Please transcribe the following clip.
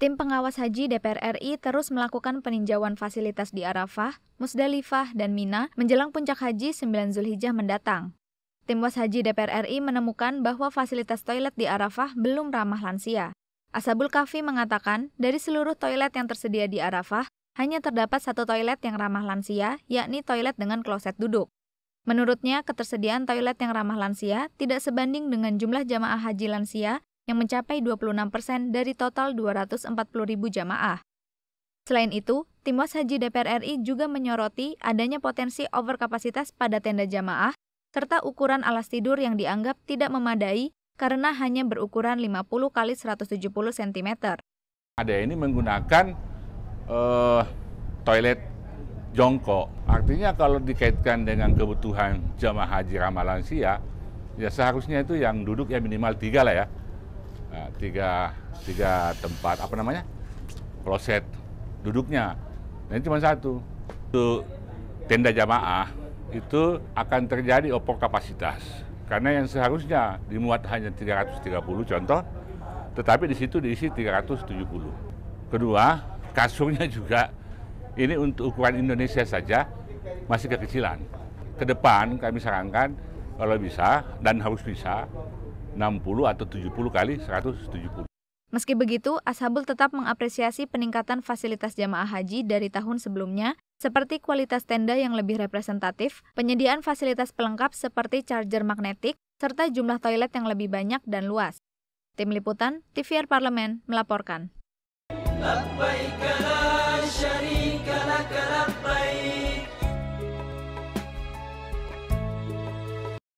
Tim pengawas haji DPR RI terus melakukan peninjauan fasilitas di Arafah, Musdalifah, dan Mina menjelang puncak haji 9 Zulhijjah mendatang. Tim Was Haji DPR RI menemukan bahwa fasilitas toilet di Arafah belum ramah lansia. Asabul Kafi mengatakan, dari seluruh toilet yang tersedia di Arafah, hanya terdapat satu toilet yang ramah lansia, yakni toilet dengan kloset duduk. Menurutnya, ketersediaan toilet yang ramah lansia tidak sebanding dengan jumlah jamaah haji lansia yang mencapai 26 persen dari total 240 ribu jamaah. Selain itu, Tim Was Haji DPR RI juga menyoroti adanya potensi overkapasitas pada tenda jamaah, serta ukuran alas tidur yang dianggap tidak memadai karena hanya berukuran 50 kali 170 cm. Ada ini menggunakan uh, toilet jongkok. Artinya kalau dikaitkan dengan kebutuhan jamaah haji ramah lansia, ya seharusnya itu yang duduk ya minimal tiga lah ya tiga tiga tempat apa namanya kloset duduknya ini cuma satu itu tenda jamaah itu akan terjadi over kapasitas karena yang seharusnya dimuat hanya 330 contoh tetapi di situ diisi 370 kedua kasurnya juga ini untuk ukuran Indonesia saja masih kekecilan ke depan kami sarankan kalau bisa dan harus bisa 60 atau 70 kali 170. Meski begitu, Ashabul tetap mengapresiasi peningkatan fasilitas jamaah haji dari tahun sebelumnya, seperti kualitas tenda yang lebih representatif, penyediaan fasilitas pelengkap seperti charger magnetik, serta jumlah toilet yang lebih banyak dan luas. Tim Liputan, TVR Parlemen melaporkan.